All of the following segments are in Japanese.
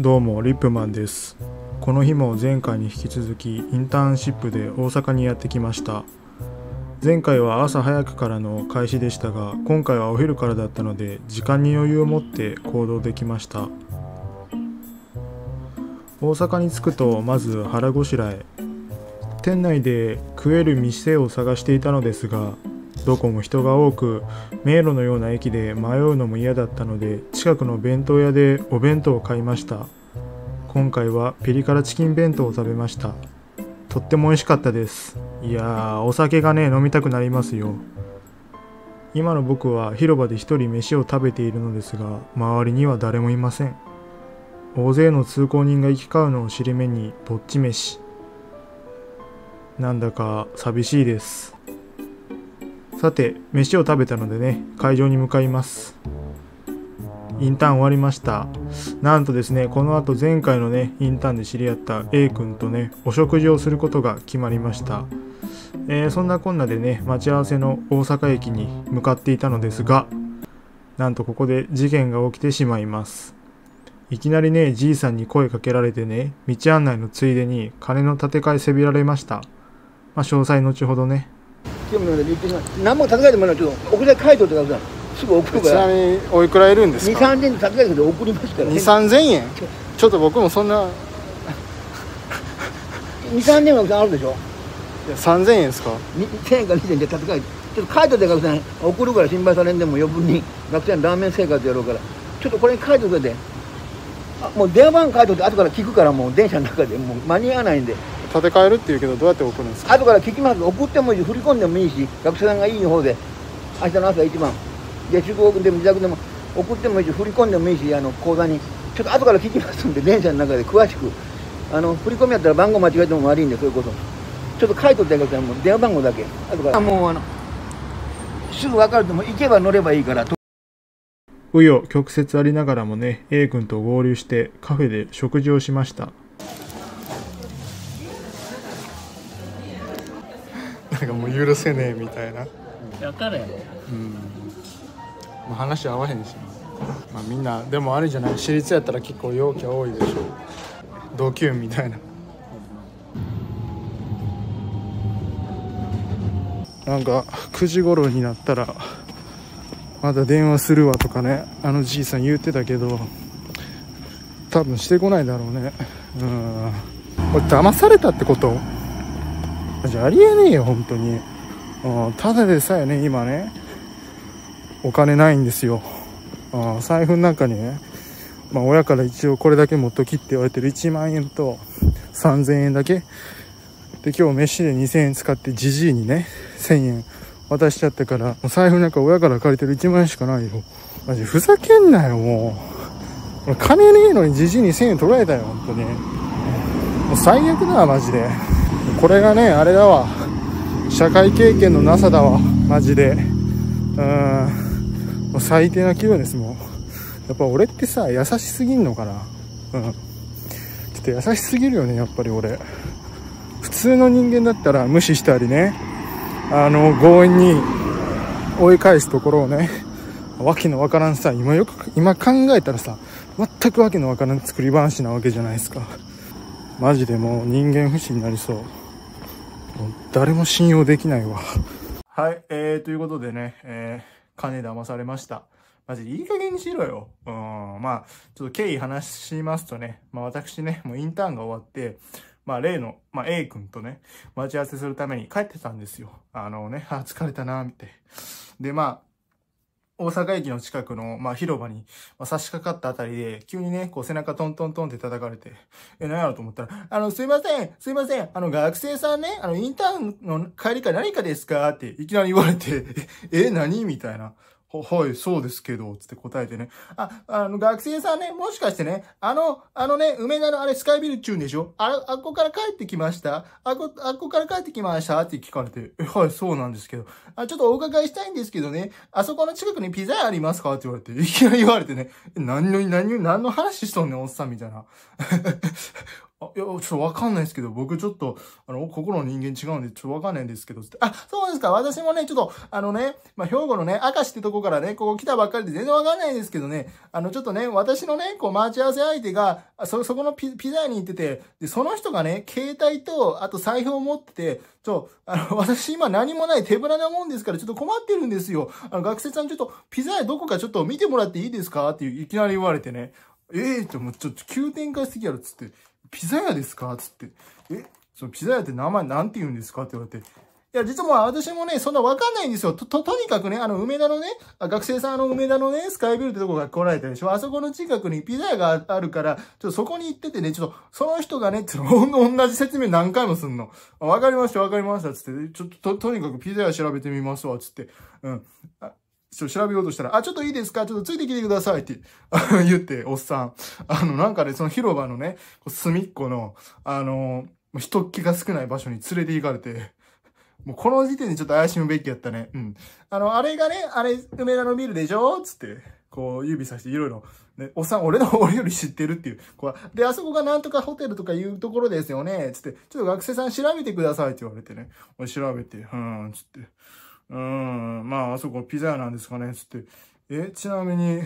どうもリップマンですこの日も前回に引き続きインターンシップで大阪にやってきました前回は朝早くからの開始でしたが今回はお昼からだったので時間に余裕を持って行動できました大阪に着くとまず腹ごしらえ店内で食える店を探していたのですがどこも人が多く迷路のような駅で迷うのも嫌だったので近くの弁当屋でお弁当を買いました今回はピリ辛チキン弁当を食べましたとっても美味しかったですいやーお酒がね飲みたくなりますよ今の僕は広場で一人飯を食べているのですが周りには誰もいません大勢の通行人が行き交うのを尻目にぼっち飯なんだか寂しいですさて飯を食べたのでね会場に向かいますインターン終わりましたなんとですねこの後前回のねインターンで知り合った A 君とねお食事をすることが決まりましたえー、そんなこんなでね待ち合わせの大阪駅に向かっていたのですがなんとここで事件が起きてしまいますいきなりねじいさんに声かけられてね道案内のついでに金の立て替えせびられました、まあ、詳細後ほどね何も叩かれてもらうと屋上書いといてくださいすぐ送るからちなみにおいくらいるんですか2 3 0 0円で叩かれて送りますからね2 3 0円ちょっと僕もそんな23円はあるでしょいや3000円ですか2 0 0 0円か2000円で叩かてちょっと書いといてください送るから心配されんでも余分に学生のラーメン生活やろうからちょっとこれに書いとくれてもう電話番書いといて後から聞くからもう電車の中でもう間に合わないんで建て替えるっていうけどどうやって送るんですか後から聞きます送ってもいいし振り込んでもいいし学生さんがいい方で明日の朝一番で宿泊でも自宅でも送ってもいいし振り込んでもいいしあの口座にちょっと後から聞きますんで電車の中で詳しくあの振り込みやったら番号間違えても悪いんでそういうことちょっと書いといてくださいもう電話番号だけ後からもうあのすぐ分かるとう行けば乗ればいいから紆余曲折ありながらもね A 君と合流してカフェで食事をしましたなんかもう許せねえみたいな分かるやろうんまあ話合わへんしまあみんなでもあれじゃない私立やったら結構容器多いでしょ同級みたいななんか9時頃になったらまだ電話するわとかねあのじいさん言ってたけど多分してこないだろうねうんこれ騙されたってことじジありえねえよ本当に、うん、ただでさえね今ねお金ないんですよ、うん、財布の中にね、まあ、親から一応これだけ持っときって言われてる1万円と3000円だけで今日飯で2000円使ってじじいにね1000円渡しちゃったから財布なんか親から借りてる1万円しかないよマジふざけんなよもう金ねえのにじじいに1000円取られたよ本当にもう最悪だわ、マジでこれがねあれだわ社会経験のなさだわマジでうんもう最低な気分ですもうやっぱ俺ってさ優しすぎんのかなうんちょっと優しすぎるよねやっぱり俺普通の人間だったら無視したりねあの強引に追い返すところをねわけのわからんさ今よく今考えたらさ全くわけのわからん作り話なわけじゃないですかマジでもう人間不信になりそう誰も信用できないわ。はい、えー、ということでね、えー、金騙されました。マジでいい加減にしろよ。うん、まあ、ちょっと経緯話しますとね、まあ私ね、もうインターンが終わって、まあ例の、まあ A 君とね、待ち合わせするために帰ってたんですよ。あのね、あ、疲れたな、みたいな。で、まあ、大阪駅の近くの、まあ、広場に、まあ、差し掛かったあたりで、急にね、こう背中トントントンって叩かれて、え、何やろうと思ったら、あの、すいません、すいません、あの、学生さんね、あの、インターンの帰りか何かですかって、いきなり言われて、え、何みたいな。はい、そうですけど、つって答えてね。あ、あの、学生さんね、もしかしてね、あの、あのね、梅田のあれ、スカイビルっちゅうんでしょあ、あっこから帰ってきましたあっこ、あっこから帰ってきましたって聞かれて、はい、そうなんですけど。あ、ちょっとお伺いしたいんですけどね、あそこの近くにピザ屋ありますかって言われて、いきなり言われてね、何の、何の、何の話しとんねん、おっさんみたいな。あ、いや、ちょっとわかんないですけど、僕ちょっと、あの、ここの人間違うんで、ちょっとわかんないんですけど、って。あ、そうですか。私もね、ちょっと、あのね、まあ、兵庫のね、明石ってとこからね、ここ来たばっかりで全然わかんないですけどね、あの、ちょっとね、私のね、こう、待ち合わせ相手が、そ、そこのピザ屋に行ってて、で、その人がね、携帯と、あと財布を持ってて、ちょ、あの、私今何もない手ぶらなもんですから、ちょっと困ってるんですよ。あの、学生さんちょっと、ピザ屋どこかちょっと見てもらっていいですかっていう、いきなり言われてね。ええー、と、もうちょっと急展開しすぎやろ、つって。ピザ屋ですかつって。えそのピザ屋って名前なんて言うんですかって言われて。いや、実は私もね、そんなわかんないんですよ。と、と、とにかくね、あの、梅田のね、学生さん、あの、梅田のね、スカイビルってとこが来られたでしょ。あそこの近くにピザ屋があるから、ちょっとそこに行っててね、ちょっと、その人がね、ちょっと、同じ説明何回もすんの。わかりました、わかりました、つって。ちょっと、と、とにかくピザ屋調べてみますわ、つって。うん。ちょっと調べようとしたら、あ、ちょっといいですかちょっとついてきてくださいって 言って、おっさん。あの、なんかね、その広場のね、隅っこの、あのー、人気が少ない場所に連れて行かれて、もうこの時点でちょっと怪しむべきやったね。うん。あの、あれがね、あれ、梅田のビルでしょつって、こう、指さしていろいろ、ね、おっさん、俺の、俺より知ってるっていう。こうで、あそこがなんとかホテルとかいうところですよね。つって、ちょっと学生さん調べてくださいって言われてね。調べて、うん、つって。うん、まあ、あそこピザ屋なんですかね、つって。え、ちなみに、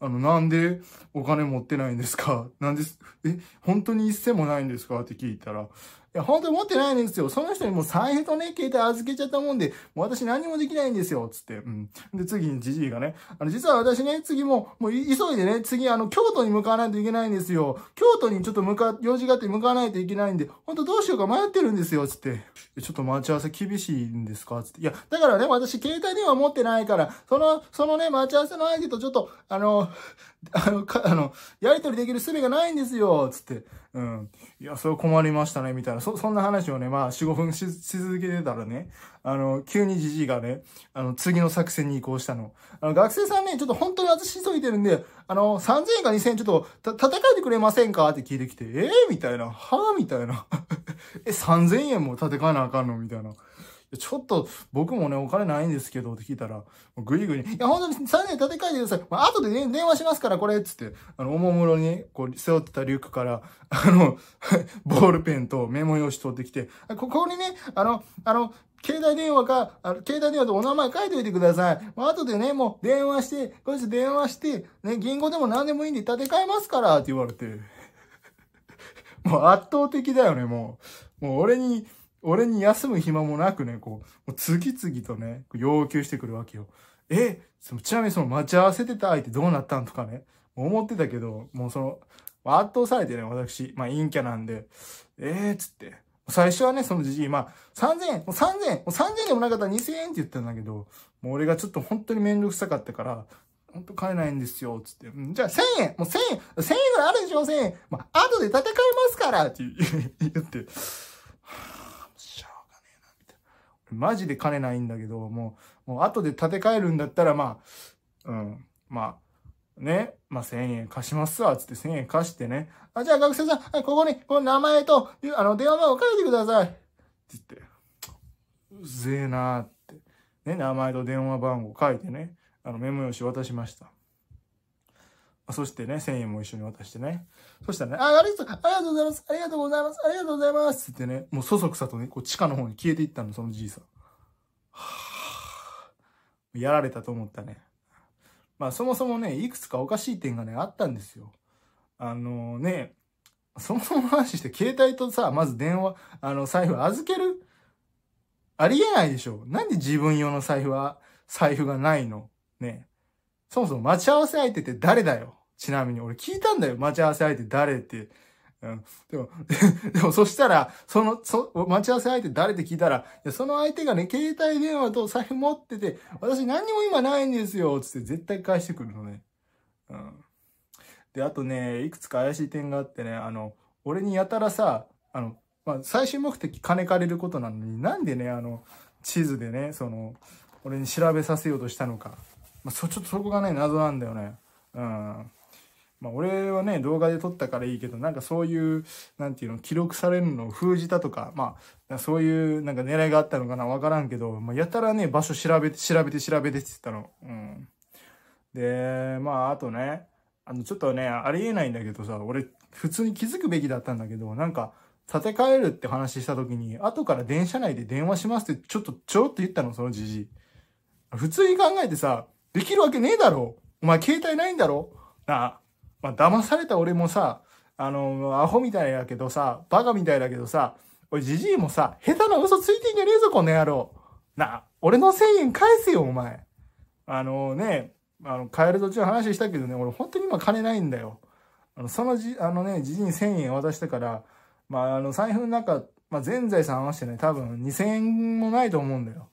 あの、なんでお金持ってないんですかなんです、え、本当に一銭もないんですかって聞いたら、いや、本当に持ってないんですよ。その人にもう財布とね、携帯預けちゃったもんで、もう私何もできないんですよ、つって。うん。で、次にじじいがね、あの、実は私ね、次も、もう急いでね、次、あの、京都に向かわないといけないんですよ。京都にちょっと向か、用事があって向かわないといけないんで、本当どうしようか迷ってるんですよ、つって。ちょっと待ち合わせ厳しいんですかつって。いや、だからね、私携帯電話持ってないから、その、そのね、待ち合わせの相手とちょっと、あの、あの、か あのやりとりできる術がないんですよ、つって。うん。いや、それ困りましたね、みたいな。そ、そんな話をね、まあ、4、5分し続けてたらね、あの、急にじじいがね、あの、次の作戦に移行したの。あの、学生さんね、ちょっと本当に私急いでるんで、あの、3000円か2000円ちょっと、た、えてくれませんかって聞いてきて、えー、みたいな。はぁ、みたいな。え、3000円も立てかなあかんのみたいな。ちょっと僕もね、お金ないんですけどって聞いたら、ぐいぐいに、いや、本当に3年立て替えてください。まあ、後で、ね、電話しますから、これ、つって、あの、おもむろに、こう、背負ってたリュックから、あの、ボールペンとメモ用紙取ってきて、ここにね、あの、あの、携帯電話か、あの携帯電話とお名前書いておいてください。まあ、後でね、もう電話して、こいつ電話して、ね、銀行でも何でもいいんで立て替えますから、って言われて。もう圧倒的だよね、もう。もう俺に、俺に休む暇もなくね、こう、もう次々とね、要求してくるわけよ。え、そのちなみにその待ち合わせてた相手どうなったんとかね、思ってたけど、もうその、圧倒されてね、私、まあ陰キャなんで、えー、つって。最初はね、そのじじい、まあ、3000円、もう3000円、もう3000円でもなかったら2000円って言ったんだけど、もう俺がちょっと本当に面倒くさかったから、本当買えないんですよ、つって。じゃあ1000円もう1000円 !1000 円ぐらいあるでしょ ?1000 円まあ、後で戦いますからって言って。マジで金ないんだけど、もう、もう後で建て替えるんだったら、まあ、うん、まあ、ね、まあ、1000円貸しますわ、つって1000円貸してね。あ、じゃあ学生さん、ここに、この名前と、あの、電話番号書いてください。って言って、うぜえなーって。ね、名前と電話番号書いてね、あの、メモ用紙渡しました。そしてね、1000円も一緒に渡してね。そしたらね、あ、ありがとう、ありがとうございます、ありがとうございます、ありがとうございますってね、もうそそくさとね、こう地下の方に消えていったの、そのじいさん。はぁ、やられたと思ったね。まあそもそもね、いくつかおかしい点がね、あったんですよ。あのー、ね、そもそも話して、携帯とさ、まず電話、あの、財布預けるありえないでしょ。なんで自分用の財布は、財布がないのね。そもそも待ち合わせ相手って誰だよ。ちなみに、俺聞いたんだよ。待ち合わせ相手誰って。うん、でも、でもそしたら、その、そ、待ち合わせ相手誰って聞いたら、いやその相手がね、携帯電話と財布持ってて、私何にも今ないんですよ、つって絶対返してくるのね。うん。で、あとね、いくつか怪しい点があってね、あの、俺にやたらさ、あの、まあ、最終目的金借りることなのに、なんでね、あの、地図でね、その、俺に調べさせようとしたのか。まあ、そちょっとそこがね謎なんだよねうんまあ、俺はね動画で撮ったからいいけどなんかそういうなんていうの記録されるのを封じたとかまあそういうなんか狙いがあったのかなわからんけど、まあ、やたらね場所調べて調べて調べてって言ったの。うん、でまああとねあのちょっとねありえないんだけどさ俺普通に気づくべきだったんだけどなんか建て替えるって話した時に後から電車内で電話しますってちょっとちょっと言ったのそのじじ普通に考えてさできるわけねえだろ。お前携帯ないんだろ。なあ、まあ、騙された俺もさ、あの、アホみたいだけどさ、バカみたいだけどさ、い、ジジイもさ、下手な嘘ついてんじゃねえぞ、この野郎。なあ、俺の1000円返せよ、お前。あのね、あの、帰る途中話したけどね、俺本当に今金ないんだよ。あの、そのじ、あのね、じじに1000円渡してから、まあ、あの、財布の中、まあ、全財産合わせてね、多分2000円もないと思うんだよ。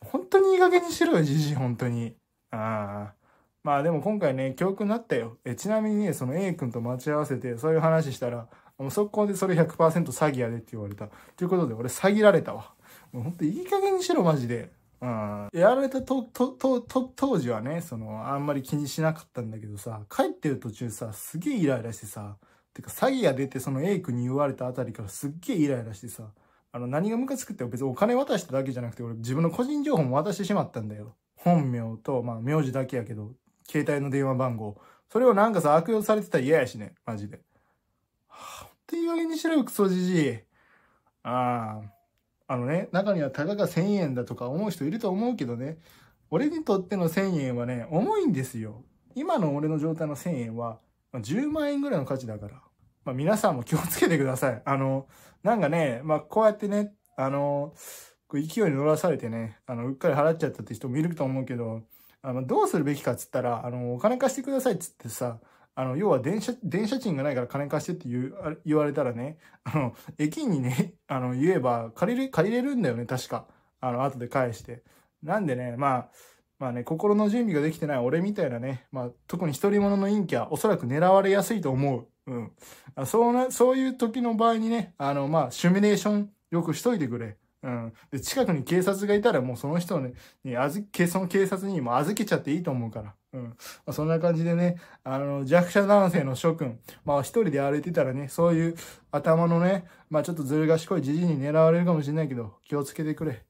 本当にいい加減にしろよ、じじい、本当に。ああ。まあでも今回ね、教訓になったよ。え、ちなみにね、その A 君と待ち合わせて、そういう話したら、もう速攻でそれ100%詐欺やでって言われた。ということで、俺詐欺られたわ。もうほんといい加減にしろ、マジで。うん。やられたと、と、と、と、当時はね、その、あんまり気にしなかったんだけどさ、帰ってる途中さ、すげえイライラしてさ、てか詐欺が出てその A 君に言われたあたりからすっげえイライラしてさ、あの、何がムカつくって別にお金渡しただけじゃなくて、俺自分の個人情報も渡してしまったんだよ。本名と、まあ、名字だけやけど、携帯の電話番号。それをなんかさ、悪用されてたら嫌やしね、マジで。はぁ、あ、というわけにしろよ、クソじじい。ああ。あのね、中にはたかが1000円だとか思う人いると思うけどね、俺にとっての1000円はね、重いんですよ。今の俺の状態の1000円は、10万円ぐらいの価値だから。まあ皆さんも気をつけてください。あの、なんかね、まあこうやってね、あの、こう勢いに乗らされてね、あの、うっかり払っちゃったって人もいると思うけど、あの、どうするべきかっつったら、あの、お金貸してくださいっつってさ、あの、要は電車、電車賃がないから金貸してって言言われたらね、あの、駅員にね、あの、言えば借りれ、借りれるんだよね、確か。あの、後で返して。なんでね、まあ、まあね、心の準備ができてない俺みたいなね、まあ、特に独り者の陰キャ、おそらく狙われやすいと思う。うん。そうな、そういう時の場合にね、あの、まあ、シミュレーションよくしといてくれ。うん。で、近くに警察がいたらもうその人に、に預け、その警察にも預けちゃっていいと思うから。うん。まあ、そんな感じでね、あの、弱者男性の諸君、まあ一人で歩いてたらね、そういう頭のね、まあちょっとずる賢いじじいに狙われるかもしれないけど、気をつけてくれ。